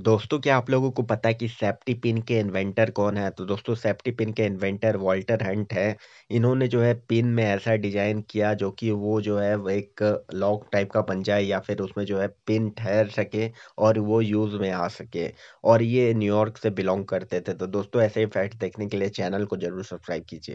दोस्तों क्या आप लोगों को पता है कि सेफ्टी पिन के इन्वेंटर कौन है तो दोस्तों सेफ्टी पिन के इन्वेंटर वॉल्टर हंट है इन्होंने जो है पिन में ऐसा डिजाइन किया जो कि वो जो है एक लॉक टाइप का बन जाए या फिर उसमें जो है पिन ठहर सके और वो यूज में आ सके और ये न्यूयॉर्क से बिलोंग करते थे तो दोस्तों ऐसे ही फैक्ट देखने के लिए चैनल को जरूर सब्सक्राइब कीजिए